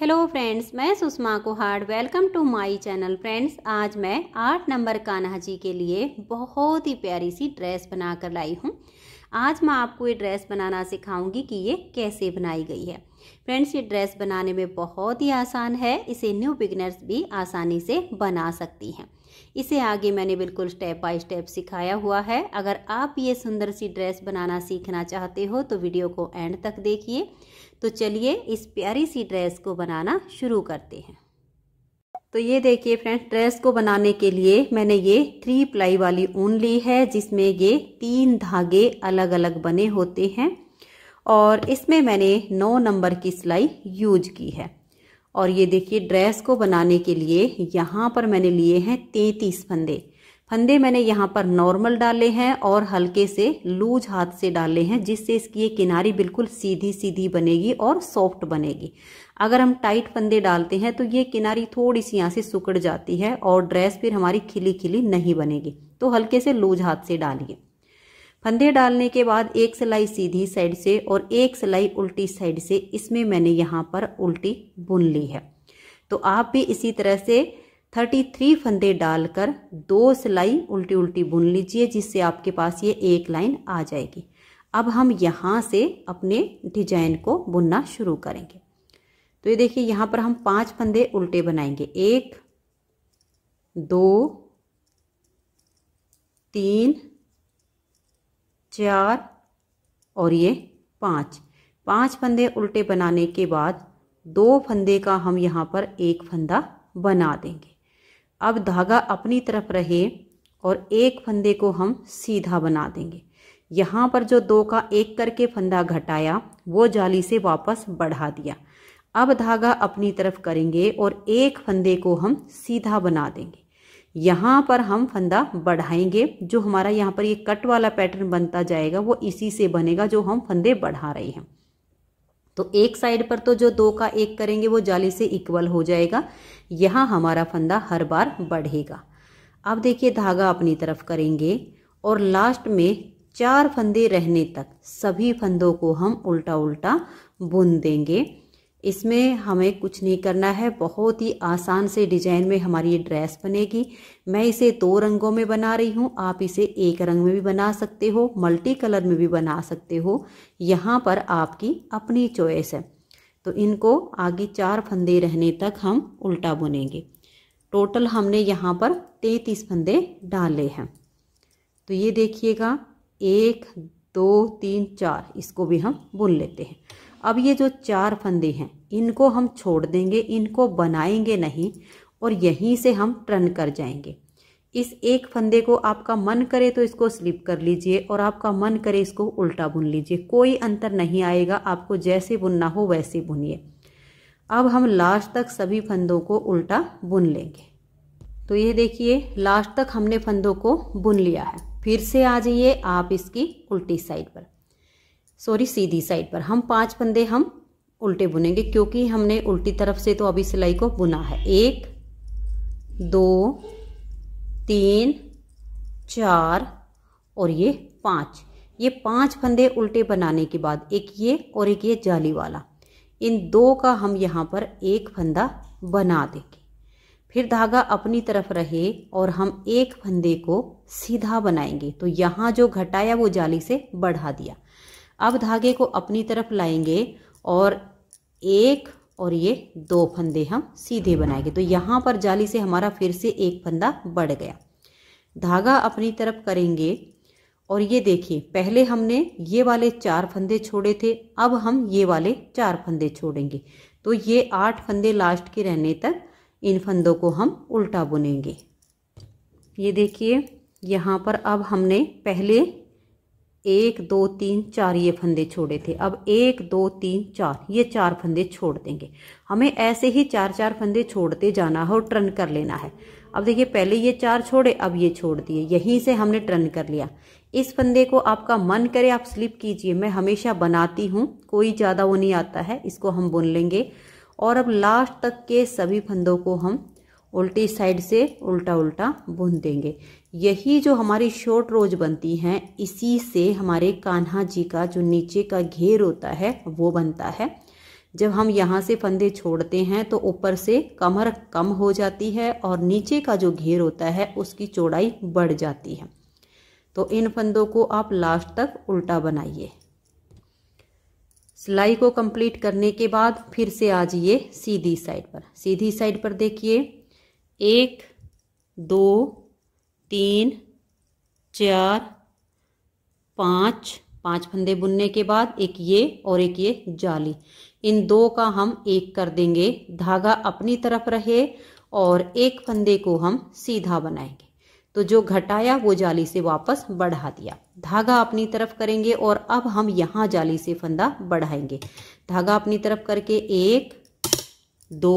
hello friends मैं Sushma Kuhad welcome to my channel friends आज मैं आठ नंबर कान्हा जी के लिए बहुत ही प्यारी सी ड्रेस बना कर लाई हूँ आज मैं आपको ये ड्रेस बनाना सिखाऊंगी कि ये कैसे बनाई गई है फ्रेंड्स ये ड्रेस बनाने में बहुत ही आसान है इसे न्यू बिगनर्स भी आसानी से बना सकती हैं इसे आगे मैंने बिल्कुल स्टेप बाय स्टेप सिखाया हुआ है अगर आप ये सुंदर सी ड्रेस बनाना सीखना चाहते हो तो वीडियो को एंड तक देखिए तो चलिए इस प्यारी सी ड्रेस को बनाना शुरू करते हैं तो ये देखिए फ्रेंड्स ड्रेस को बनाने के लिए मैंने ये थ्री प्लाई वाली ऊन ली है जिसमें ये तीन धागे अलग अलग बने होते हैं और इसमें मैंने नौ नंबर की सिलाई यूज की है और ये देखिए ड्रेस को बनाने के लिए यहाँ पर मैंने लिए हैं तैंतीस फंदे फंदे मैंने यहाँ पर नॉर्मल डाले हैं और हल्के से लूज हाथ से डाले हैं जिससे इसकी ये किनारी बिल्कुल सीधी सीधी बनेगी और सॉफ्ट बनेगी अगर हम टाइट फंदे डालते हैं तो ये किनारी थोड़ी सी यहाँ से सुकड़ जाती है और ड्रेस फिर हमारी खिली खिली नहीं बनेगी तो हल्के से लूज हाथ से डालिए फंदे डालने के बाद एक सिलाई सीधी साइड से और एक सिलाई उल्टी साइड से इसमें मैंने यहाँ पर उल्टी बुन ली है तो आप भी इसी तरह से थर्टी थ्री फंदे डालकर दो सिलाई उल्टी उल्टी बुन लीजिए जिससे आपके पास ये एक लाइन आ जाएगी अब हम यहाँ से अपने डिजाइन को बुनना शुरू करेंगे तो ये देखिए यहाँ पर हम पांच फंदे उल्टे बनाएंगे एक दो तीन चार और ये पाँच पांच फंदे उल्टे बनाने के बाद दो फंदे का हम यहाँ पर एक फंदा बना देंगे अब धागा अपनी तरफ रहे और एक फंदे को हम सीधा बना देंगे यहाँ पर जो दो का एक करके फंदा घटाया वो जाली से वापस बढ़ा दिया अब धागा अपनी तरफ करेंगे और एक फंदे को हम सीधा बना देंगे यहाँ पर हम फंदा बढ़ाएंगे जो हमारा यहाँ पर ये कट वाला पैटर्न बनता जाएगा वो इसी से बनेगा जो हम फंदे बढ़ा रहे हैं तो एक साइड पर तो जो दो का एक करेंगे वो जाली से इक्वल हो जाएगा यहाँ हमारा फंदा हर बार बढ़ेगा अब देखिए धागा अपनी तरफ करेंगे और लास्ट में चार फंदे रहने तक सभी फंदों को हम उल्टा उल्टा बुन देंगे इसमें हमें कुछ नहीं करना है बहुत ही आसान से डिजाइन में हमारी ये ड्रेस बनेगी मैं इसे दो रंगों में बना रही हूँ आप इसे एक रंग में भी बना सकते हो मल्टी कलर में भी बना सकते हो यहाँ पर आपकी अपनी चॉइस है तो इनको आगे चार फंदे रहने तक हम उल्टा बुनेंगे टोटल हमने यहाँ पर तैंतीस फंदे डाले हैं तो ये देखिएगा एक दो तीन चार इसको भी हम बुन लेते हैं अब ये जो चार फंदे हैं इनको हम छोड़ देंगे इनको बनाएंगे नहीं और यहीं से हम टर्न कर जाएंगे इस एक फंदे को आपका मन करे तो इसको स्लिप कर लीजिए और आपका मन करे इसको उल्टा बुन लीजिए कोई अंतर नहीं आएगा आपको जैसे बुनना हो वैसे बुनिए अब हम लास्ट तक सभी फंदों को उल्टा बुन लेंगे तो ये देखिए लास्ट तक हमने फंदों को बुन लिया है फिर से आ जाइए आप इसकी उल्टी साइड पर सॉरी सीधी साइड पर हम पांच फंदे हम उल्टे बुनेंगे क्योंकि हमने उल्टी तरफ से तो अभी सिलाई को बुना है एक दो तीन चार और ये पाँच ये पांच फंदे उल्टे बनाने के बाद एक ये और एक ये जाली वाला इन दो का हम यहाँ पर एक फंदा बना देंगे फिर धागा अपनी तरफ रहे और हम एक फंदे को सीधा बनाएंगे तो यहाँ जो घटाया वो जाली से बढ़ा दिया अब धागे को अपनी तरफ लाएंगे और एक और ये दो फंदे हम सीधे बनाएंगे तो यहाँ पर जाली से हमारा फिर से एक फंदा बढ़ गया धागा अपनी तरफ करेंगे और ये देखिए पहले हमने ये वाले चार फंदे छोड़े थे अब हम ये वाले चार फंदे छोड़ेंगे तो ये आठ फंदे लास्ट के रहने तक इन फंदों को हम उल्टा बुनेंगे ये देखिए यहाँ पर अब हमने पहले एक दो तीन चार ये फंदे छोड़े थे अब एक दो तीन चार ये चार फंदे छोड़ देंगे हमें ऐसे ही चार चार फंदे छोड़ते जाना है और टर्न कर लेना है अब देखिए पहले ये चार छोड़े अब ये छोड़ दिए यहीं से हमने टर्न कर लिया इस फंदे को आपका मन करे आप स्लिप कीजिए मैं हमेशा बनाती हूँ कोई ज़्यादा वो नहीं आता है इसको हम बुन लेंगे और अब लास्ट तक के सभी फंदों को हम उल्टी साइड से उल्टा उल्टा बुन देंगे यही जो हमारी शॉर्ट रोज बनती हैं इसी से हमारे कान्हा जी का जो नीचे का घेर होता है वो बनता है जब हम यहाँ से फंदे छोड़ते हैं तो ऊपर से कमर कम हो जाती है और नीचे का जो घेर होता है उसकी चौड़ाई बढ़ जाती है तो इन फंदों को आप लास्ट तक उल्टा बनाइए सिलाई को कंप्लीट करने के बाद फिर से आ जाइए सीधी साइड पर सीधी साइड पर देखिए एक दो तीन चार पाँच पांच फंदे बुनने के बाद एक ये और एक ये जाली इन दो का हम एक कर देंगे धागा अपनी तरफ रहे और एक फंदे को हम सीधा बनाएंगे तो जो घटाया वो जाली से वापस बढ़ा दिया धागा अपनी तरफ करेंगे और अब हम यहाँ जाली से फंदा बढ़ाएंगे धागा अपनी तरफ करके एक दो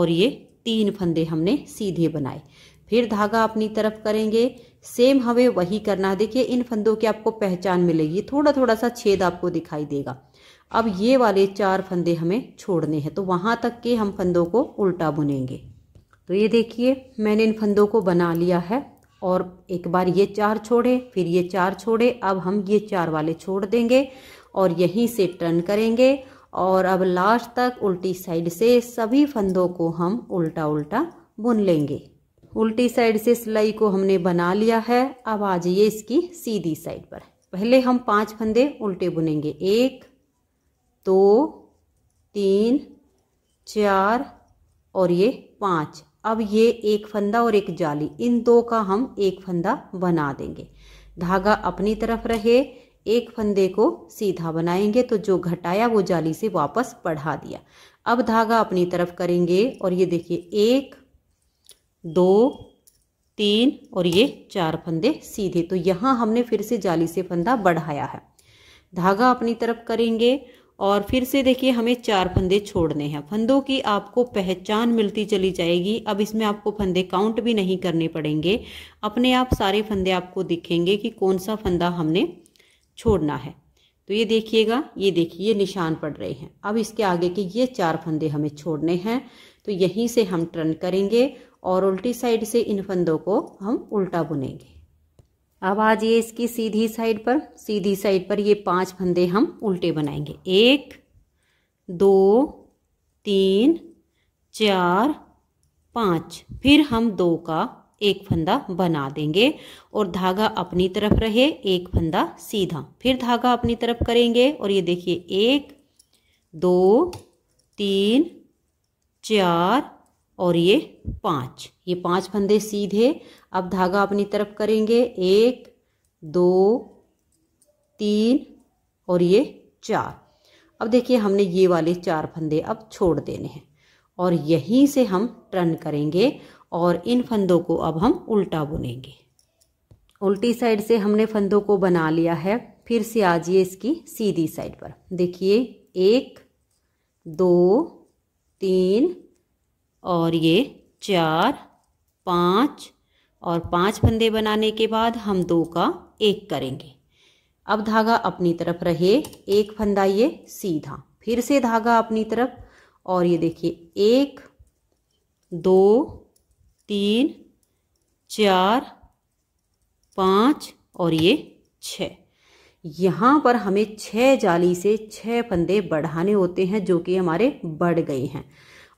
और ये तीन फंदे हमने सीधे बनाए फिर धागा अपनी तरफ करेंगे सेम हमें वही करना है देखिए इन फंदों की आपको पहचान मिलेगी थोड़ा थोड़ा सा छेद आपको दिखाई देगा अब ये वाले चार फंदे हमें छोड़ने हैं तो वहाँ तक के हम फंदों को उल्टा बुनेंगे तो ये देखिए मैंने इन फंदों को बना लिया है और एक बार ये चार छोड़े फिर ये चार छोड़े अब हम ये चार वाले छोड़ देंगे और यहीं से टर्न करेंगे और अब लास्ट तक उल्टी साइड से सभी फंदों को हम उल्टा उल्टा बुन लेंगे उल्टी साइड से सिलाई को हमने बना लिया है अब आ जाइए इसकी सीधी साइड पर पहले हम पांच फंदे उल्टे बुनेंगे एक दो तीन चार और ये पांच अब ये एक फंदा और एक जाली इन दो का हम एक फंदा बना देंगे धागा अपनी तरफ रहे एक फंदे को सीधा बनाएंगे तो जो घटाया वो जाली से वापस बढ़ा दिया अब धागा अपनी तरफ करेंगे और ये देखिए एक दो तीन और ये चार फंदे सीधे तो यहाँ हमने फिर से जाली से फंदा बढ़ाया है धागा अपनी तरफ करेंगे और फिर से देखिए हमें चार फंदे छोड़ने हैं फंदों की आपको पहचान मिलती चली जाएगी अब इसमें आपको फंदे काउंट भी नहीं करने पड़ेंगे अपने आप सारे फंदे आपको दिखेंगे कि कौन सा फंदा हमने छोड़ना है तो ये देखिएगा ये देखिए ये निशान पड़ रहे हैं अब इसके आगे के ये चार फंदे हमें छोड़ने हैं तो यहीं से हम टर्न करेंगे और उल्टी साइड से इन फंदों को हम उल्टा बुनेंगे अब आज ये इसकी सीधी साइड पर सीधी साइड पर ये पांच फंदे हम उल्टे बनाएंगे एक दो तीन चार पाँच फिर हम दो का एक फंदा बना देंगे और धागा अपनी तरफ रहे एक फंदा सीधा फिर धागा अपनी तरफ करेंगे और ये देखिए एक दो तीन चार और ये पाँच ये पांच फंदे सीधे अब धागा अपनी तरफ करेंगे एक दो तीन और ये चार अब देखिए हमने ये वाले चार फंदे अब छोड़ देने हैं और यहीं से हम टर्न करेंगे और इन फंदों को अब हम उल्टा बुनेंगे उल्टी साइड से हमने फंदों को बना लिया है फिर से आ जाइए इसकी सीधी साइड पर देखिए एक दो तीन और ये चार पाँच और पांच फंदे बनाने के बाद हम दो का एक करेंगे अब धागा अपनी तरफ रहे एक फंदा ये सीधा फिर से धागा अपनी तरफ और ये देखिए एक दो तीन चार पाँच और ये छ यहाँ पर हमें छः जाली से छः फंदे बढ़ाने होते हैं जो कि हमारे बढ़ गए हैं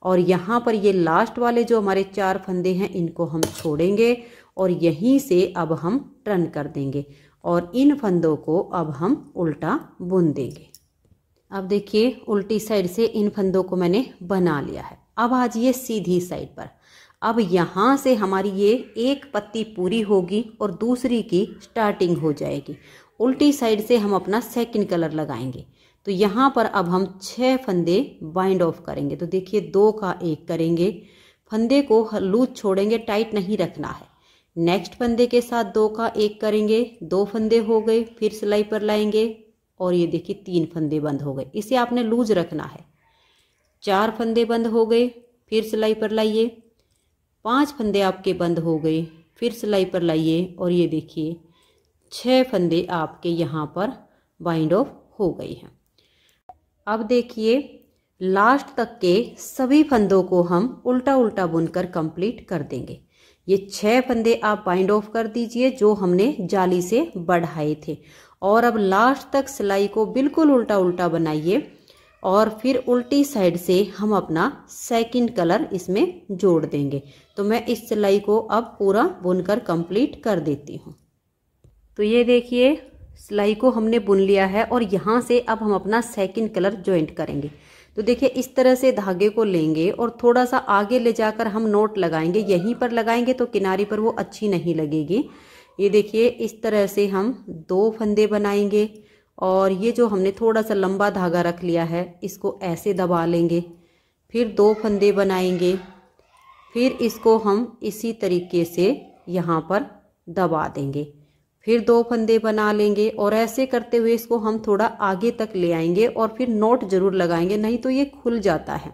और यहाँ पर ये लास्ट वाले जो हमारे चार फंदे हैं इनको हम छोड़ेंगे और यहीं से अब हम टर्न कर देंगे और इन फंदों को अब हम उल्टा बुन देंगे अब देखिए उल्टी साइड से इन फंदों को मैंने बना लिया है अब आ जाइए सीधी साइड पर अब यहाँ से हमारी ये एक पत्ती पूरी होगी और दूसरी की स्टार्टिंग हो जाएगी उल्टी साइड से हम अपना सेकंड कलर लगाएंगे तो यहाँ पर अब हम छः फंदे बाइंड ऑफ करेंगे तो देखिए दो का एक करेंगे फंदे को लूज छोड़ेंगे टाइट नहीं रखना है नेक्स्ट फंदे के साथ दो का एक करेंगे दो फंदे हो गए फिर सिलाई पर लाएंगे और ये देखिए तीन फंदे बंद हो गए इसे आपने लूज रखना है चार फंदे बंद हो गए फिर सिलाई पर लाइए पांच फंदे आपके बंद हो गए फिर सिलाई पर लाइए और ये देखिए छः फंदे आपके यहाँ पर बाइंड ऑफ हो गए हैं अब देखिए लास्ट तक के सभी फंदों को हम उल्टा उल्टा बुनकर कंप्लीट कर देंगे ये छह फंदे आप बाइंड ऑफ कर दीजिए जो हमने जाली से बढ़ाए थे और अब लास्ट तक सिलाई को बिल्कुल उल्टा उल्टा बनाइए और फिर उल्टी साइड से हम अपना सेकंड कलर इसमें जोड़ देंगे तो मैं इस सिलाई को अब पूरा बुनकर कंप्लीट कर देती हूँ तो ये देखिए सिलाई को हमने बुन लिया है और यहाँ से अब हम अपना सेकंड कलर ज्वाइंट करेंगे तो देखिए इस तरह से धागे को लेंगे और थोड़ा सा आगे ले जाकर हम नोट लगाएंगे यहीं पर लगाएंगे तो किनारे पर वो अच्छी नहीं लगेगी ये देखिए इस तरह से हम दो फंदे बनाएंगे और ये जो हमने थोड़ा सा लंबा धागा रख लिया है इसको ऐसे दबा लेंगे फिर दो फंदे बनाएंगे फिर इसको हम इसी तरीके से यहाँ पर दबा देंगे फिर दो फंदे बना लेंगे और ऐसे करते हुए इसको हम थोड़ा आगे तक ले आएंगे और फिर नोट जरूर लगाएंगे नहीं तो ये खुल जाता है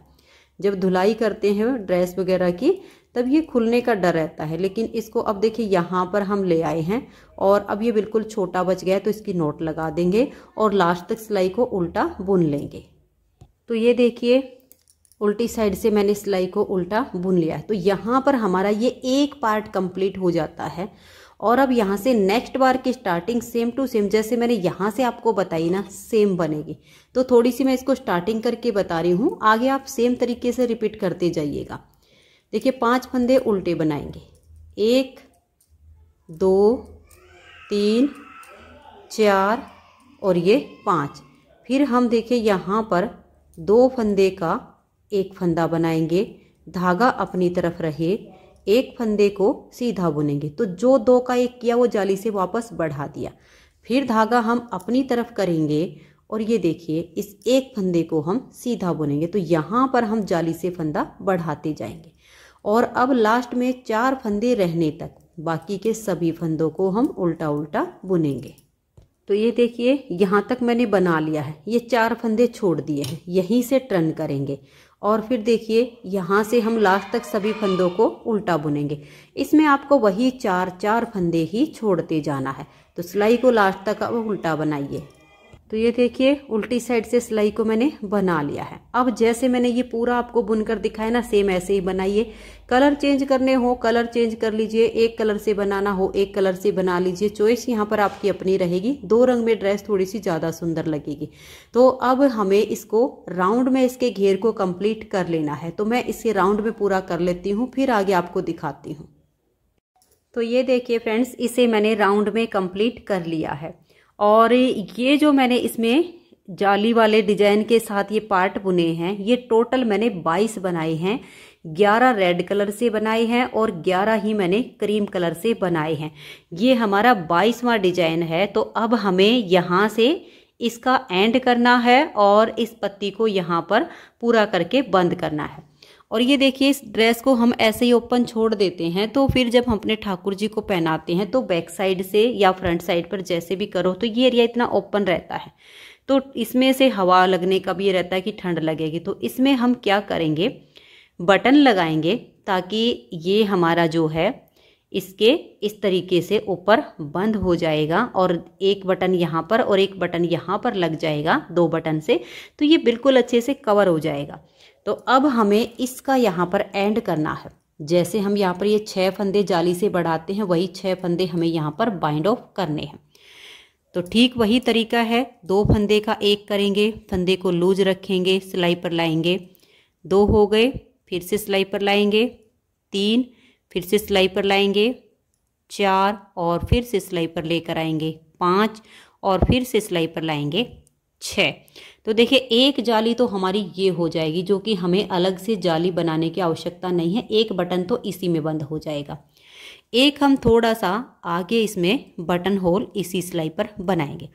जब धुलाई करते हैं ड्रेस वगैरह की तब ये खुलने का डर रहता है लेकिन इसको अब देखिए यहाँ पर हम ले आए हैं और अब ये बिल्कुल छोटा बच गया है तो इसकी नोट लगा देंगे और लास्ट तक सिलाई को उल्टा बुन लेंगे तो ये देखिए उल्टी साइड से मैंने सिलाई को उल्टा बुन लिया है तो यहाँ पर हमारा ये एक पार्ट कंप्लीट हो जाता है और अब यहाँ से नेक्स्ट बार की स्टार्टिंग सेम टू सेम जैसे मैंने यहाँ से आपको बताई ना सेम बनेगी तो थोड़ी सी मैं इसको स्टार्टिंग करके बता रही हूँ आगे आप सेम तरीके से रिपीट करते जाइएगा देखिए पांच फंदे उल्टे बनाएंगे एक दो तीन चार और ये पाँच फिर हम देखिए यहाँ पर दो फंदे का एक फंदा बनाएंगे धागा अपनी तरफ रहे एक फंदे को सीधा बुनेंगे तो जो दो का एक किया वो जाली से वापस बढ़ा दिया फिर धागा हम अपनी तरफ करेंगे और ये देखिए इस एक फंदे को हम सीधा बुनेंगे तो यहाँ पर हम जाली से फंदा बढ़ाते जाएंगे और अब लास्ट में चार फंदे रहने तक बाकी के सभी फंदों को हम उल्टा उल्टा बुनेंगे तो ये देखिए यहाँ तक मैंने बना लिया है ये चार फंदे छोड़ दिए हैं यहीं से टर्न करेंगे और फिर देखिए यहाँ से हम लास्ट तक सभी फंदों को उल्टा बुनेंगे इसमें आपको वही चार चार फंदे ही छोड़ते जाना है तो सिलाई को लास्ट तक अब उल्टा बनाइए तो ये देखिए उल्टी साइड से सिलाई को मैंने बना लिया है अब जैसे मैंने ये पूरा आपको बुनकर दिखाया ना सेम ऐसे ही बनाइए कलर चेंज करने हो कलर चेंज कर लीजिए एक कलर से बनाना हो एक कलर से बना लीजिए चॉइस यहाँ पर आपकी अपनी रहेगी दो रंग में ड्रेस थोड़ी सी ज़्यादा सुंदर लगेगी तो अब हमें इसको राउंड में इसके घेर को कंप्लीट कर लेना है तो मैं इसे राउंड में पूरा कर लेती हूँ फिर आगे आपको दिखाती हूँ तो ये देखिए फ्रेंड्स इसे मैंने राउंड में कंप्लीट कर लिया है और ये जो मैंने इसमें जाली वाले डिजाइन के साथ ये पार्ट बुने हैं ये टोटल मैंने 22 बनाए हैं 11 रेड कलर से बनाए हैं और 11 ही मैंने क्रीम कलर से बनाए हैं ये हमारा 22वां डिजाइन है तो अब हमें यहाँ से इसका एंड करना है और इस पत्ती को यहाँ पर पूरा करके बंद करना है और ये देखिए इस ड्रेस को हम ऐसे ही ओपन छोड़ देते हैं तो फिर जब हम अपने ठाकुर जी को पहनाते हैं तो बैक साइड से या फ्रंट साइड पर जैसे भी करो तो ये एरिया इतना ओपन रहता है तो इसमें से हवा लगने का भी ये रहता है कि ठंड लगेगी तो इसमें हम क्या करेंगे बटन लगाएंगे ताकि ये हमारा जो है इसके इस तरीके से ऊपर बंद हो जाएगा और एक बटन यहाँ पर और एक बटन यहाँ पर लग जाएगा दो बटन से तो ये बिल्कुल अच्छे से कवर हो जाएगा तो अब हमें इसका यहाँ पर एंड करना है जैसे हम यहाँ पर ये छः फंदे जाली से बढ़ाते हैं वही छः फंदे हमें यहाँ पर बाइंड ऑफ करने हैं तो ठीक वही तरीका है दो फंदे का एक करेंगे फंदे को लूज रखेंगे सिलाई पर लाएंगे दो हो गए फिर से सिलाई पर लाएंगे तीन फिर से सिलाई पर लाएंगे चार और फिर से सिलाई पर लेकर आएंगे पाँच और फिर से सिलाई पर लाएंगे छः तो देखिए एक जाली तो हमारी ये हो जाएगी जो कि हमें अलग से जाली बनाने की आवश्यकता नहीं है एक बटन तो इसी में बंद हो जाएगा एक हम थोड़ा सा आगे इसमें बटन होल इसी सिलाई पर बनाएंगे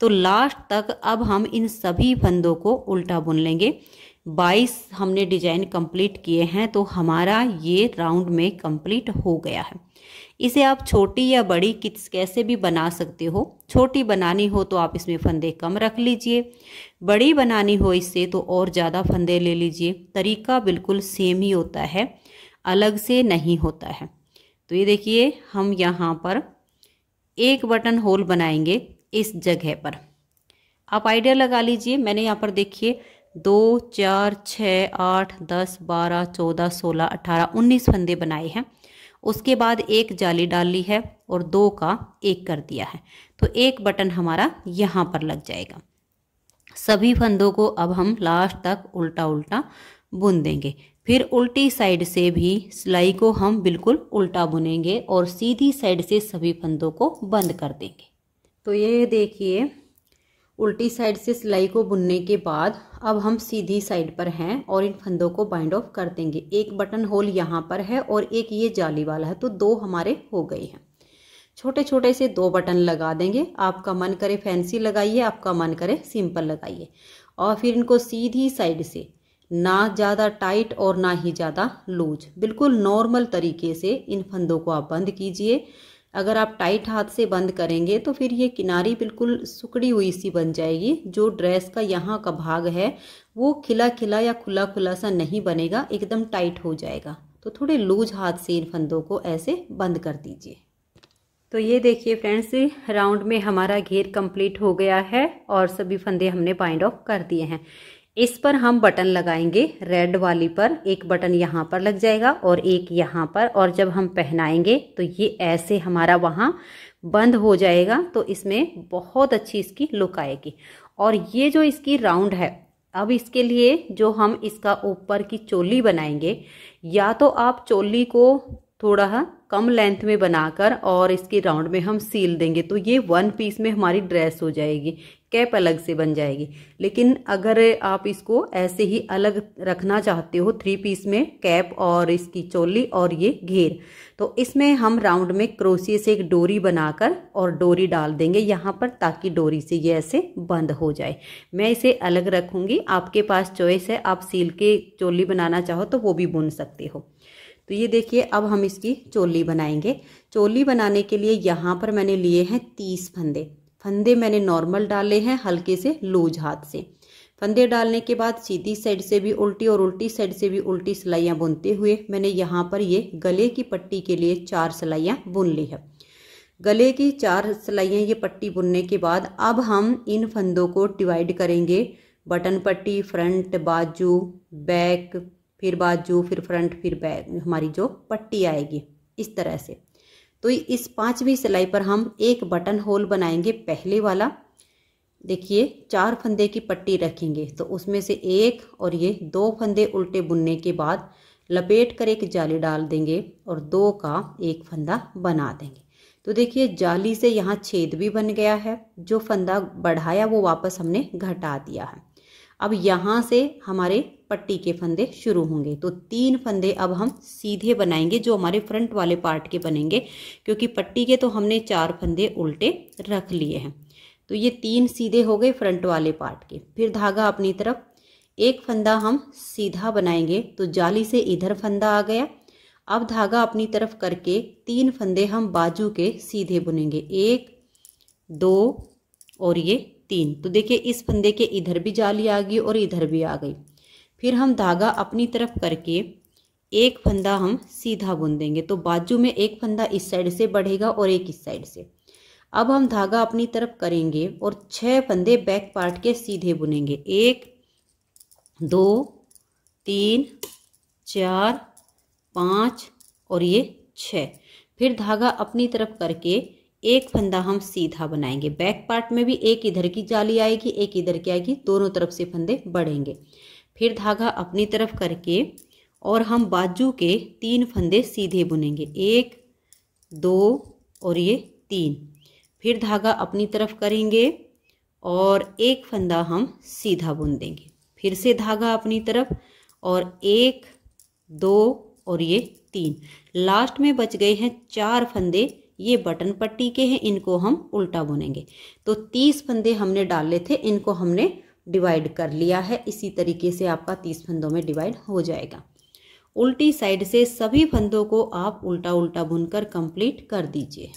तो लास्ट तक अब हम इन सभी फंदों को उल्टा बुन लेंगे 22 हमने डिजाइन कंप्लीट किए हैं तो हमारा ये राउंड में कंप्लीट हो गया है इसे आप छोटी या बड़ी किट्स कैसे भी बना सकते हो छोटी बनानी हो तो आप इसमें फंदे कम रख लीजिए बड़ी बनानी हो इससे तो और ज़्यादा फंदे ले लीजिए तरीका बिल्कुल सेम ही होता है अलग से नहीं होता है तो ये देखिए हम यहाँ पर एक बटन होल बनाएंगे इस जगह पर आप आइडिया लगा लीजिए मैंने यहाँ पर देखिए दो चार छः आठ दस बारह चौदह सोलह अठारह उन्नीस फंदे बनाए हैं उसके बाद एक जाली डाल ली है और दो का एक कर दिया है तो एक बटन हमारा यहाँ पर लग जाएगा सभी फंदों को अब हम लास्ट तक उल्टा उल्टा बुन देंगे फिर उल्टी साइड से भी सिलाई को हम बिल्कुल उल्टा बुनेंगे और सीधी साइड से सभी फंदों को बंद कर देंगे तो ये देखिए उल्टी साइड से सिलाई को बुनने के बाद अब हम सीधी साइड पर हैं और इन फंदों को बाइंड ऑफ कर देंगे एक बटन होल यहाँ पर है और एक ये जाली वाला है तो दो हमारे हो गए हैं छोटे छोटे से दो बटन लगा देंगे आपका मन करे फैंसी लगाइए आपका मन करे सिंपल लगाइए और फिर इनको सीधी साइड से ना ज़्यादा टाइट और ना ही ज़्यादा लूज बिल्कुल नॉर्मल तरीके से इन फंदों को आप बंद कीजिए अगर आप टाइट हाथ से बंद करेंगे तो फिर ये किनारी बिल्कुल सुकड़ी हुई सी बन जाएगी जो ड्रेस का यहाँ का भाग है वो खिला खिला या खुला खुला सा नहीं बनेगा एकदम टाइट हो जाएगा तो थोड़े लूज हाथ से इन फंदों को ऐसे बंद कर दीजिए तो ये देखिए फ्रेंड्स राउंड में हमारा घेर कंप्लीट हो गया है और सभी फंदे हमने बाइंड ऑफ कर दिए हैं इस पर हम बटन लगाएंगे रेड वाली पर एक बटन यहाँ पर लग जाएगा और एक यहाँ पर और जब हम पहनाएंगे तो ये ऐसे हमारा वहाँ बंद हो जाएगा तो इसमें बहुत अच्छी इसकी लुक आएगी और ये जो इसकी राउंड है अब इसके लिए जो हम इसका ऊपर की चोली बनाएंगे या तो आप चोली को थोड़ा कम लेंथ में बनाकर और इसके राउंड में हम सील देंगे तो ये वन पीस में हमारी ड्रेस हो जाएगी कैप अलग से बन जाएगी लेकिन अगर आप इसको ऐसे ही अलग रखना चाहते हो थ्री पीस में कैप और इसकी चोली और ये घेर तो इसमें हम राउंड में क्रोसिए से एक डोरी बनाकर और डोरी डाल देंगे यहाँ पर ताकि डोरी से ये ऐसे बंद हो जाए मैं इसे अलग रखूँगी आपके पास चॉइस है आप सील के चोली बनाना चाहो तो वो भी बुन सकते हो तो ये देखिए अब हम इसकी चोली बनाएंगे चोली बनाने के लिए यहाँ पर मैंने लिए हैं तीस फंदे फंदे मैंने नॉर्मल डाले हैं हल्के से लूज हाथ से फंदे डालने के बाद सीधी साइड से भी उल्टी और उल्टी साइड से भी उल्टी सिलाइयाँ बुनते हुए मैंने यहाँ पर ये गले की पट्टी के लिए चार सिलाइयाँ बुन ली है गले की चार सिलाइयाँ ये पट्टी बुनने के बाद अब हम इन फंदों को डिवाइड करेंगे बटन पट्टी फ्रंट बाजू बैक फिर बाजू फिर फ्रंट फिर बैक हमारी जो पट्टी आएगी इस तरह से तो इस पांचवी सिलाई पर हम एक बटन होल बनाएंगे पहले वाला देखिए चार फंदे की पट्टी रखेंगे तो उसमें से एक और ये दो फंदे उल्टे बुनने के बाद लपेट कर एक जाली डाल देंगे और दो का एक फंदा बना देंगे तो देखिए जाली से यहाँ छेद भी बन गया है जो फंदा बढ़ाया वो वापस हमने घटा दिया है अब यहाँ से हमारे पट्टी के फंदे शुरू होंगे तो तीन फंदे अब हम सीधे बनाएंगे जो हमारे फ्रंट वाले पार्ट के बनेंगे क्योंकि पट्टी के तो हमने चार फंदे उल्टे रख लिए हैं तो ये तीन सीधे हो गए फ्रंट वाले पार्ट के फिर धागा अपनी तरफ एक फंदा हम सीधा बनाएंगे तो जाली से इधर फंदा आ गया अब धागा अपनी तरफ करके तीन फंदे हम बाजू के सीधे बुनेंगे एक दो और ये तीन तो देखिए इस फंदे के इधर भी जाली आ गई और इधर भी आ गई फिर हम धागा अपनी तरफ करके एक फंदा हम सीधा बुन देंगे तो बाजू में एक फंदा इस साइड से बढ़ेगा और एक इस साइड से अब हम धागा अपनी तरफ करेंगे और छह फंदे बैक पार्ट के सीधे बुनेंगे एक दो तीन चार पाँच और ये छः फिर धागा अपनी तरफ करके एक फंदा हम सीधा बनाएंगे बैक पार्ट में भी एक इधर की जाली आएगी एक इधर की आएगी दोनों तरफ से फंदे बढ़ेंगे फिर धागा अपनी तरफ करके और हम बाजू के तीन फंदे सीधे बुनेंगे एक दो और ये तीन फिर धागा अपनी तरफ करेंगे और एक फंदा हम सीधा बुन देंगे फिर से धागा अपनी तरफ और एक दो और ये तीन लास्ट में बच गए हैं चार फंदे ये बटन पट्टी के हैं इनको हम उल्टा बुनेंगे तो तीस फंदे हमने डाले थे इनको हमने डिवाइड कर लिया है इसी तरीके से आपका तीस फंदों में डिवाइड हो जाएगा उल्टी साइड से सभी फंदों को आप उल्टा उल्टा बुनकर कंप्लीट कर दीजिए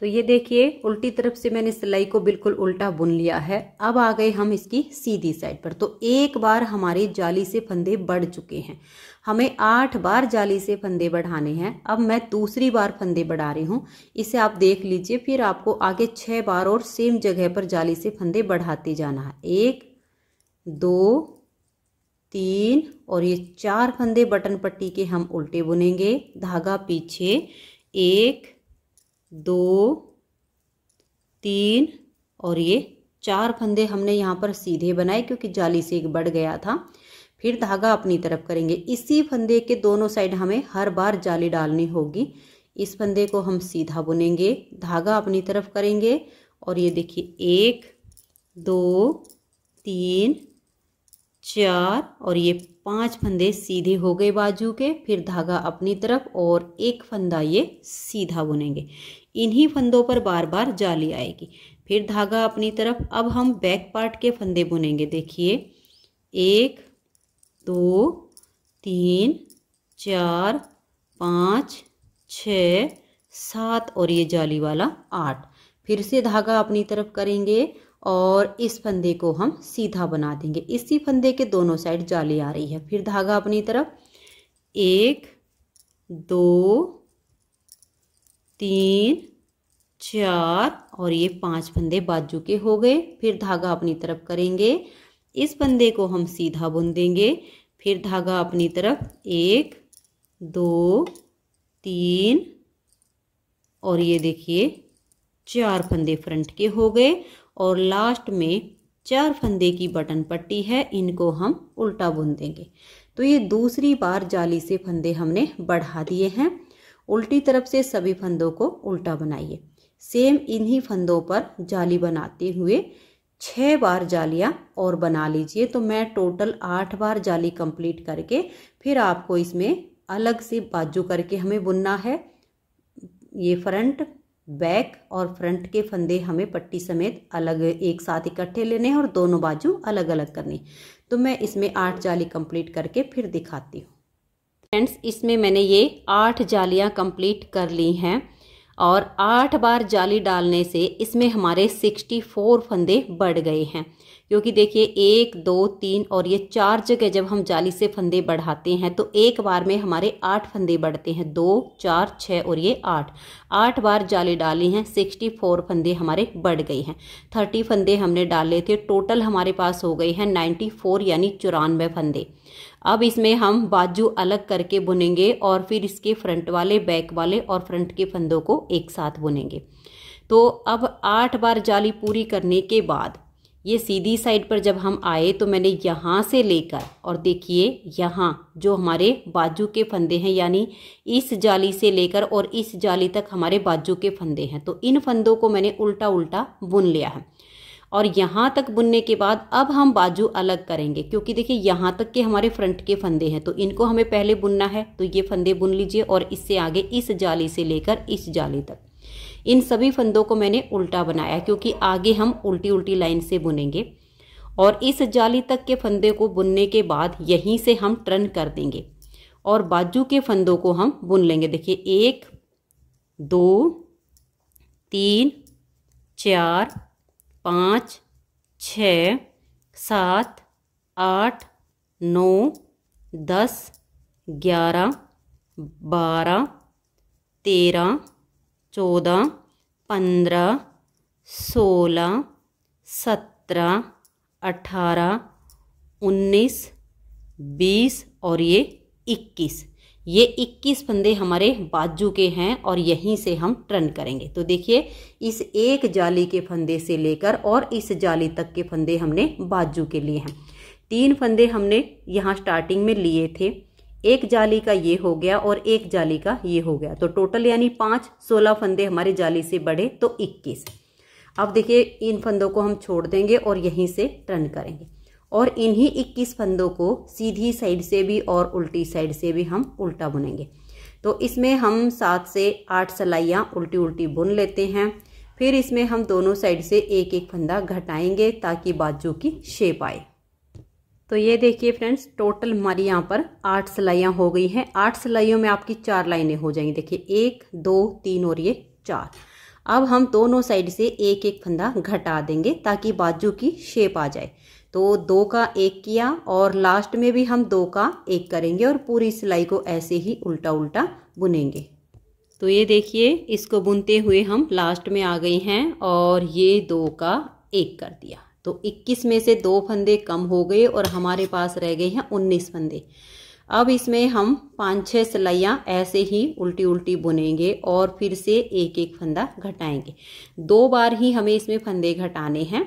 तो ये देखिए उल्टी तरफ से मैंने सिलाई को बिल्कुल उल्टा बुन लिया है अब आ गए हम इसकी सीधी साइड पर तो एक बार हमारी जाली से फंदे बढ़ चुके हैं हमें आठ बार जाली से फंदे बढ़ाने हैं अब मैं दूसरी बार फंदे बढ़ा रही हूँ इसे आप देख लीजिए फिर आपको आगे छः बार और सेम जगह पर जाली से फंदे बढ़ाते जाना है एक दो तीन और ये चार फंदे बटन पट्टी के हम उल्टे बुनेंगे धागा पीछे एक दो तीन और ये चार फंदे हमने यहाँ पर सीधे बनाए क्योंकि जाली से एक बढ़ गया था फिर धागा अपनी तरफ करेंगे इसी फंदे के दोनों साइड हमें हर बार जाली डालनी होगी इस फंदे को हम सीधा बुनेंगे धागा अपनी तरफ करेंगे और ये देखिए एक दो तीन चार और ये पांच फंदे सीधे हो गए बाजू के फिर धागा अपनी तरफ और एक फंदा ये सीधा बुनेंगे इन्हीं फंदों पर बार बार जाली आएगी फिर धागा अपनी तरफ अब हम बैक पार्ट के फंदे बुनेंगे देखिए एक दो तीन चार पाँच छ सात और ये जाली वाला आठ फिर से धागा अपनी तरफ करेंगे और इस फंदे को हम सीधा बना देंगे इसी फंदे के दोनों साइड जाली आ रही है फिर धागा अपनी तरफ एक दो तीन चार और ये पांच फंदे बाजू के हो गए फिर धागा अपनी तरफ करेंगे इस फंदे को हम सीधा बुन देंगे फिर धागा अपनी तरफ एक दो तीन और ये देखिए चार फंदे फ्रंट के हो गए और लास्ट में चार फंदे की बटन पट्टी है इनको हम उल्टा बुन देंगे तो ये दूसरी बार जाली से फंदे हमने बढ़ा दिए हैं उल्टी तरफ से सभी फंदों को उल्टा बनाइए सेम इन्हीं फंदों पर जाली बनाते हुए छः बार जालियाँ और बना लीजिए तो मैं टोटल आठ बार जाली कंप्लीट करके फिर आपको इसमें अलग से बाजू करके हमें बुनना है ये फ्रंट बैक और फ्रंट के फंदे हमें पट्टी समेत अलग एक साथ इकट्ठे लेने हैं और दोनों बाजू अलग अलग करने तो मैं इसमें आठ जाली कंप्लीट करके फिर दिखाती हूँ फ्रेंड्स इसमें मैंने ये आठ जालियाँ कंप्लीट कर ली हैं और आठ बार जाली डालने से इसमें हमारे 64 फंदे बढ़ गए हैं क्योंकि देखिए एक दो तीन और ये चार जगह जब हम जाली से फंदे बढ़ाते हैं तो एक बार में हमारे आठ फंदे बढ़ते हैं दो चार छः और ये आठ आठ बार जाली डाली हैं सिक्सटी फोर फंदे हमारे बढ़ गए हैं थर्टी फंदे हमने डाले थे टोटल हमारे पास हो गए हैं नाइन्टी फोर यानी चौरानवे फंदे अब इसमें हम बाजू अलग करके बुनेंगे और फिर इसके फ्रंट वाले बैक वाले और फ्रंट के फंदों को एक साथ बुनेंगे तो अब आठ बार जाली पूरी करने के बाद ये सीधी साइड पर जब हम आए तो मैंने यहाँ से लेकर और देखिए यहाँ जो हमारे बाजू के फंदे हैं यानी इस जाली से लेकर और इस जाली तक हमारे बाजू के फंदे हैं तो इन फंदों को मैंने उल्टा उल्टा बुन लिया है और यहाँ तक बुनने के बाद अब हम बाजू अलग करेंगे क्योंकि देखिए यहाँ तक के हमारे फ्रंट के फंदे हैं तो इनको हमें पहले बुनना है तो ये फंदे बुन लीजिए और इससे आगे इस जाली से लेकर इस जाली तक इन सभी फंदों को मैंने उल्टा बनाया क्योंकि आगे हम उल्टी उल्टी लाइन से बुनेंगे और इस जाली तक के फंदे को बुनने के बाद यहीं से हम टर्न कर देंगे और बाजू के फंदों को हम बुन लेंगे देखिए एक दो तीन चार पाँच छ सात आठ नौ दस ग्यारह बारह तेरह चौदह पंद्रह सोलह सत्रह अठारह उन्नीस बीस और ये इक्कीस ये इक्कीस फंदे हमारे बाजू के हैं और यहीं से हम टर्न करेंगे तो देखिए इस एक जाली के फंदे से लेकर और इस जाली तक के फंदे हमने बाजू के लिए हैं तीन फंदे हमने यहाँ स्टार्टिंग में लिए थे एक जाली का ये हो गया और एक जाली का ये हो गया तो टोटल यानी पांच सोलह फंदे हमारे जाली से बढ़े तो इक्कीस अब देखिए इन फंदों को हम छोड़ देंगे और यहीं से टर्न करेंगे और इन्हीं इक्कीस फंदों को सीधी साइड से भी और उल्टी साइड से भी हम उल्टा बुनेंगे तो इसमें हम सात से आठ सलाइयाँ उल्टी उल्टी बुन लेते हैं फिर इसमें हम दोनों साइड से एक एक फंदा घटाएंगे ताकि बाजू की शेप आए तो ये देखिए फ्रेंड्स टोटल हमारी यहाँ पर आठ सिलाइयाँ हो गई हैं आठ सिलाइयों में आपकी चार लाइनें हो जाएंगी देखिए एक दो तीन और ये चार अब हम दोनों साइड से एक एक फंदा घटा देंगे ताकि बाजू की शेप आ जाए तो दो का एक किया और लास्ट में भी हम दो का एक करेंगे और पूरी सिलाई को ऐसे ही उल्टा उल्टा बुनेंगे तो ये देखिए इसको बुनते हुए हम लास्ट में आ गए हैं और ये दो का एक कर दिया तो 21 में से दो फंदे कम हो गए और हमारे पास रह गए हैं 19 फंदे अब इसमें हम पाँच छः सिलाइयाँ ऐसे ही उल्टी उल्टी बुनेंगे और फिर से एक एक फंदा घटाएंगे दो बार ही हमें इसमें फंदे घटाने हैं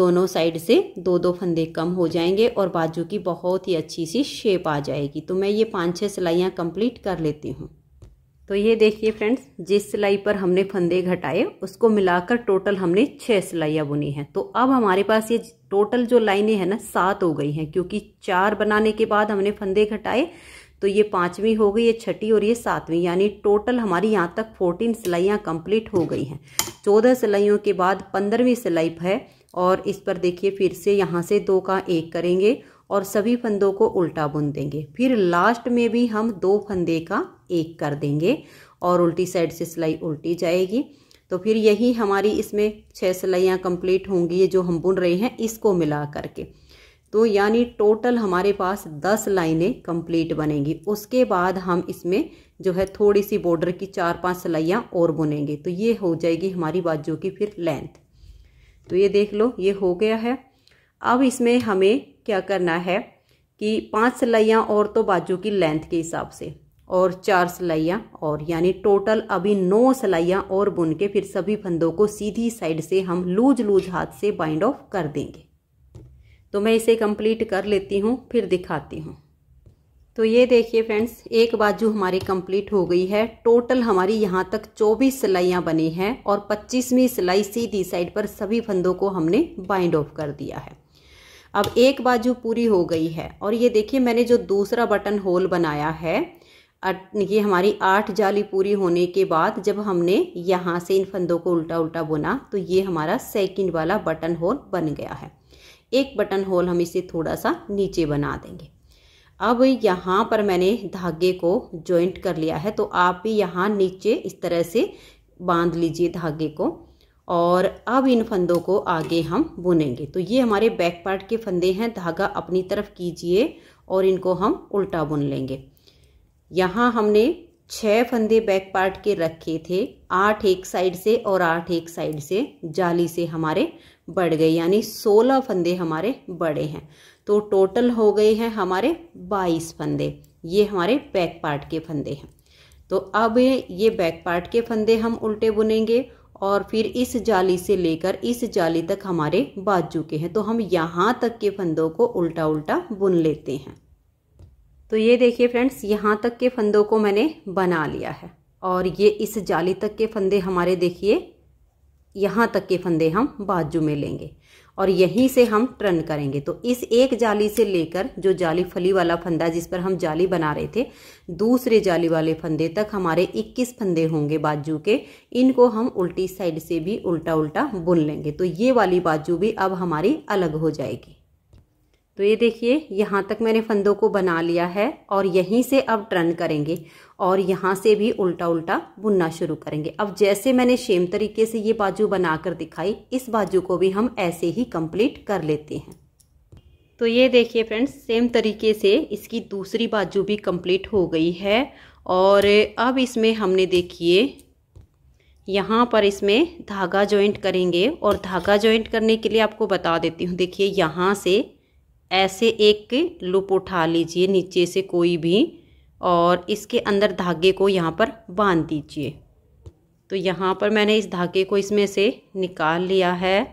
दोनों साइड से दो दो फंदे कम हो जाएंगे और बाजू की बहुत ही अच्छी सी शेप आ जाएगी तो मैं ये पाँच छः सिलाइयाँ कंप्लीट कर लेती हूँ तो ये देखिए फ्रेंड्स जिस सिलाई पर हमने फंदे घटाए उसको मिलाकर टोटल हमने छः सिलाइयाँ बुनी हैं तो अब हमारे पास ये टोटल जो लाइनें हैं ना सात हो गई हैं क्योंकि चार बनाने के बाद हमने फंदे घटाए तो ये पांचवी हो गई ये छठी और ये सातवीं यानी टोटल हमारी यहाँ तक फोर्टीन सिलाइयाँ कंप्लीट हो गई हैं चौदह सिलाइयों के बाद पंद्रहवीं सिलाई है और इस पर देखिए फिर से यहाँ से दो का एक करेंगे और सभी फंदों को उल्टा बुन देंगे फिर लास्ट में भी हम दो फंदे का एक कर देंगे और उल्टी साइड से सिलाई उल्टी जाएगी तो फिर यही हमारी इसमें छः सिलाइयाँ कंप्लीट होंगी ये जो हम बुन रहे हैं इसको मिला करके तो यानी टोटल हमारे पास दस लाइनें कंप्लीट बनेंगी उसके बाद हम इसमें जो है थोड़ी सी बॉर्डर की चार पांच सिलाइयाँ और बुनेंगे तो ये हो जाएगी हमारी बाजू की फिर लेंथ तो ये देख लो ये हो गया है अब इसमें हमें क्या करना है कि पांच सिलाइयाँ और तो बाजू की लेंथ के हिसाब से और चार सिलाइयाँ और यानी टोटल अभी नौ सिलाइयाँ और बुन के फिर सभी फंदों को सीधी साइड से हम लूज लूज हाथ से बाइंड ऑफ कर देंगे तो मैं इसे कंप्लीट कर लेती हूँ फिर दिखाती हूँ तो ये देखिए फ्रेंड्स एक बाजू हमारी कंप्लीट हो गई है टोटल हमारी यहाँ तक 24 सिलाइयाँ बनी हैं और 25वीं सिलाई सीधी साइड पर सभी फंदों को हमने बाइंड ऑफ कर दिया है अब एक बाजू पूरी हो गई है और ये देखिए मैंने जो दूसरा बटन होल बनाया है ये हमारी आठ जाली पूरी होने के बाद जब हमने यहाँ से इन फंदों को उल्टा उल्टा बुना तो ये हमारा सेकंड वाला बटन होल बन गया है एक बटन होल हम इसे थोड़ा सा नीचे बना देंगे अब यहाँ पर मैंने धागे को जॉइंट कर लिया है तो आप भी यहाँ नीचे इस तरह से बांध लीजिए धागे को और अब इन फंदों को आगे हम बुनेंगे तो ये हमारे बैक पार्ट के फंदे हैं धागा अपनी तरफ कीजिए और इनको हम उल्टा बुन लेंगे यहाँ हमने छः फंदे बैक पार्ट के रखे थे आठ एक साइड से और आठ एक साइड से जाली से हमारे बढ़ गए यानी सोलह फंदे हमारे बड़े हैं तो टोटल हो गए हैं हमारे बाईस फंदे ये हमारे बैक पार्ट के फंदे हैं तो अब ये बैक पार्ट के फंदे हम उल्टे बुनेंगे और फिर इस जाली से लेकर इस जाली तक हमारे बाजू के हैं तो हम यहाँ तक के फंदों को उल्टा उल्टा बुन लेते हैं तो ये देखिए फ्रेंड्स यहाँ तक के फंदों को मैंने बना लिया है और ये इस जाली तक के फंदे हमारे देखिए यहाँ तक के फंदे हम बाजू में लेंगे और यहीं से हम टर्न करेंगे तो इस एक जाली से लेकर जो जाली फली वाला फंदा जिस पर हम जाली बना रहे थे दूसरे जाली वाले फंदे तक हमारे 21 फंदे होंगे बाजू के इनको हम उल्टी साइड से भी उल्टा उल्टा बुन लेंगे तो ये वाली बाजू भी अब हमारी अलग हो जाएगी तो ये देखिए यहाँ तक मैंने फंदों को बना लिया है और यहीं से अब टर्न करेंगे और यहाँ से भी उल्टा उल्टा बुनना शुरू करेंगे अब जैसे मैंने सेम तरीके से ये बाजू बनाकर दिखाई इस बाजू को भी हम ऐसे ही कंप्लीट कर लेते हैं तो ये देखिए फ्रेंड्स सेम तरीके से इसकी दूसरी बाजू भी कंप्लीट हो गई है और अब इसमें हमने देखिए यहाँ पर इसमें धागा जॉइंट करेंगे और धागा जॉइंट करने के लिए आपको बता देती हूँ देखिए यहाँ से ऐसे एक लूप उठा लीजिए नीचे से कोई भी और इसके अंदर धागे को यहाँ पर बांध दीजिए तो यहाँ पर मैंने इस धागे को इसमें से निकाल लिया है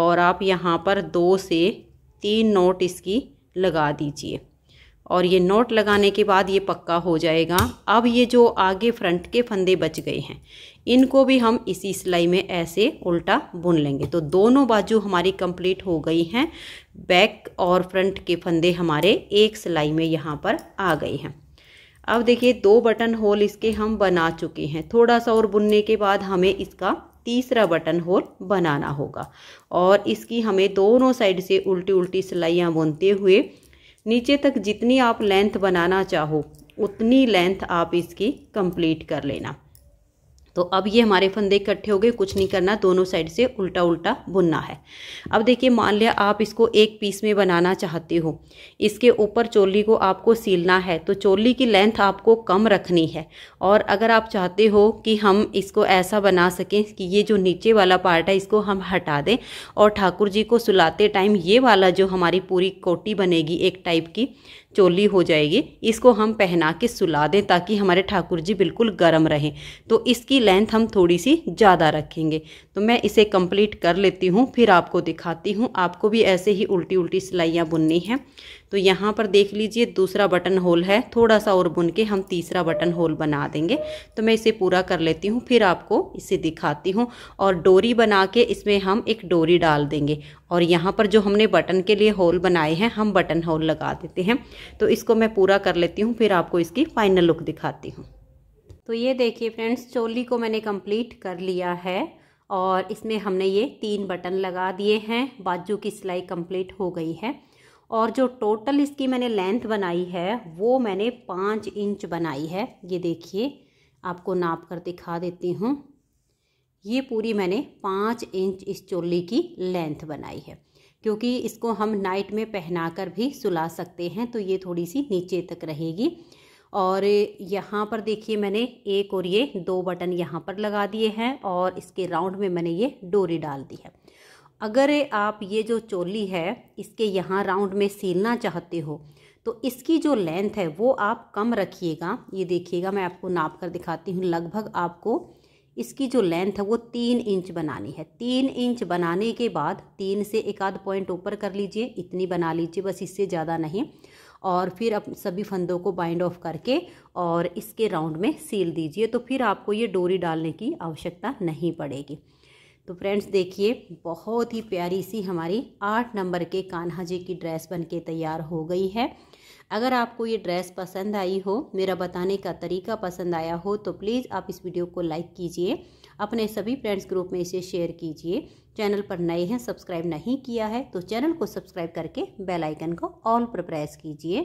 और आप यहाँ पर दो से तीन नोट इसकी लगा दीजिए और ये नोट लगाने के बाद ये पक्का हो जाएगा अब ये जो आगे फ्रंट के फंदे बच गए हैं इनको भी हम इसी सिलाई में ऐसे उल्टा बुन लेंगे तो दोनों बाजू हमारी कंप्लीट हो गई हैं बैक और फ्रंट के फंदे हमारे एक सिलाई में यहाँ पर आ गए हैं अब देखिए दो बटन होल इसके हम बना चुके हैं थोड़ा सा और बुनने के बाद हमें इसका तीसरा बटन होल बनाना होगा और इसकी हमें दोनों साइड से उल्टी उल्टी सिलाइयाँ बुनते हुए नीचे तक जितनी आप लेंथ बनाना चाहो उतनी लेंथ आप इसकी कंप्लीट कर लेना तो अब ये हमारे फंदे इकट्ठे हो गए कुछ नहीं करना दोनों साइड से उल्टा उल्टा बुनना है अब देखिए मान लिया आप इसको एक पीस में बनाना चाहते हो इसके ऊपर चोली को आपको सीलना है तो चोली की लेंथ आपको कम रखनी है और अगर आप चाहते हो कि हम इसको ऐसा बना सकें कि ये जो नीचे वाला पार्ट है इसको हम हटा दें और ठाकुर जी को सुलाते टाइम ये वाला जो हमारी पूरी कोटी बनेगी एक टाइप की चोली हो जाएगी इसको हम पहना के सुला दें ताकि हमारे ठाकुर जी बिल्कुल गर्म रहें तो इसकी लेंथ हम थोड़ी सी ज़्यादा रखेंगे तो मैं इसे कंप्लीट कर लेती हूँ फिर आपको दिखाती हूँ आपको भी ऐसे ही उल्टी उल्टी सिलाइयाँ बुननी हैं तो यहाँ पर देख लीजिए दूसरा बटन होल है थोड़ा सा और बुन के हम तीसरा बटन होल बना देंगे तो मैं इसे पूरा कर लेती हूँ फिर आपको इसे दिखाती हूँ और डोरी बना के इसमें हम एक डोरी डाल देंगे और यहाँ पर जो हमने बटन के लिए होल बनाए हैं हम बटन होल लगा देते हैं तो इसको मैं पूरा कर लेती हूँ फिर आपको इसकी फाइनल लुक दिखाती हूँ तो ये देखिए फ्रेंड्स चोली को मैंने कंप्लीट कर लिया है और इसमें हमने ये तीन बटन लगा दिए हैं बाजू की सिलाई कंप्लीट हो गई है और जो टोटल इसकी मैंने लेंथ बनाई है वो मैंने पाँच इंच बनाई है ये देखिए आपको नाप कर दिखा देती हूँ ये पूरी मैंने पाँच इंच इस चोली की लेंथ बनाई है क्योंकि इसको हम नाइट में पहना कर भी सुला सकते हैं तो ये थोड़ी सी नीचे तक रहेगी और यहाँ पर देखिए मैंने एक और ये दो बटन यहाँ पर लगा दिए हैं और इसके राउंड में मैंने ये डोरी डाल दी है अगर आप ये जो चोली है इसके यहाँ राउंड में सीलना चाहते हो तो इसकी जो लेंथ है वो आप कम रखिएगा ये देखिएगा मैं आपको नाप कर दिखाती हूँ लगभग आपको इसकी जो लेंथ है वो तीन इंच बनानी है तीन इंच बनाने के बाद तीन से एक आध पॉइंट ऊपर कर लीजिए इतनी बना लीजिए बस इससे ज़्यादा नहीं और फिर अब सभी फंदों को बाइंड ऑफ करके और इसके राउंड में सील दीजिए तो फिर आपको ये डोरी डालने की आवश्यकता नहीं पड़ेगी तो फ्रेंड्स देखिए बहुत ही प्यारी सी हमारी आठ नंबर के कान्हा जी की ड्रेस बन के तैयार हो गई है अगर आपको ये ड्रेस पसंद आई हो मेरा बताने का तरीका पसंद आया हो तो प्लीज़ आप इस वीडियो को लाइक कीजिए अपने सभी फ्रेंड्स ग्रुप में इसे शेयर कीजिए चैनल पर नए हैं सब्सक्राइब नहीं किया है तो चैनल को सब्सक्राइब करके बेलाइकन को ऑल पर प्रेस कीजिए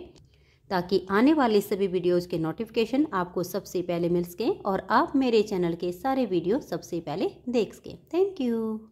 ताकि आने वाले सभी वीडियोज़ के नोटिफिकेशन आपको सबसे पहले मिल सकें और आप मेरे चैनल के सारे वीडियो सबसे पहले देख सकें थैंक यू